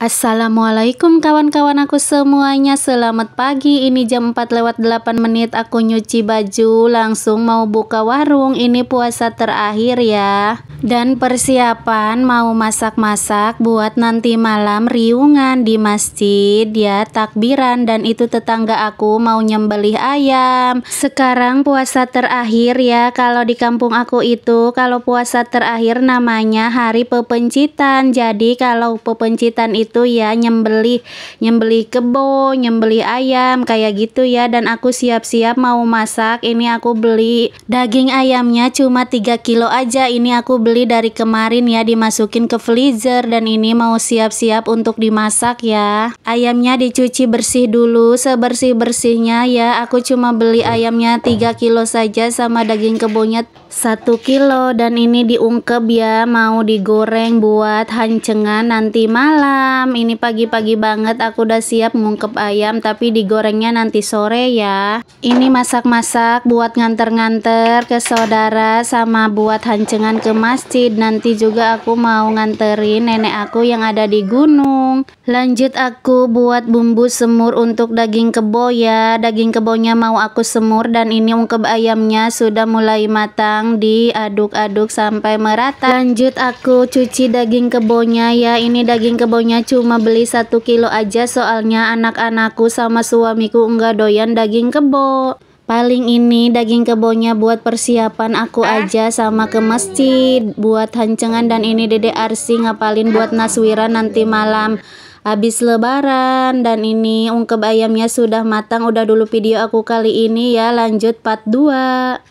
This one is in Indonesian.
Assalamualaikum kawan-kawan aku semuanya Selamat pagi ini jam 4 lewat 8 menit Aku nyuci baju langsung mau buka warung Ini puasa terakhir ya dan persiapan mau masak-masak buat nanti malam riungan di masjid ya takbiran dan itu tetangga aku mau nyembelih ayam sekarang puasa terakhir ya kalau di kampung aku itu kalau puasa terakhir namanya hari pepencitan jadi kalau pepencitan itu ya nyembelih nyembelih kebo nyembelih ayam kayak gitu ya dan aku siap-siap mau masak ini aku beli daging ayamnya cuma 3 kilo aja ini aku beli beli dari kemarin ya dimasukin ke freezer dan ini mau siap-siap untuk dimasak ya. Ayamnya dicuci bersih dulu sebersih-bersihnya ya. Aku cuma beli ayamnya 3 kilo saja sama daging kebunnya 1 kilo dan ini diungkep ya mau digoreng buat hancengan nanti malam. Ini pagi-pagi banget aku udah siap ngungkep ayam tapi digorengnya nanti sore ya. Ini masak-masak buat nganter-nganter ke saudara sama buat hancengan kemas masjid. Nanti juga aku mau nganterin nenek aku yang ada di gunung. Lanjut aku buat bumbu semur untuk daging kebo ya. Daging kebonya mau aku semur dan ini ungkep ayamnya sudah mulai matang diaduk-aduk sampai merata. Lanjut aku cuci daging kebonya ya. Ini daging kebonya cuma beli satu kilo aja soalnya anak-anakku sama suamiku enggak doyan daging kebo. Paling ini daging kebonya buat persiapan aku ah. aja sama ke masjid buat hancengan dan ini Dede Arsi ngapalin buat naswira nanti malam. Habis lebaran dan ini ungkep ayamnya sudah matang udah dulu video aku kali ini ya lanjut part 2.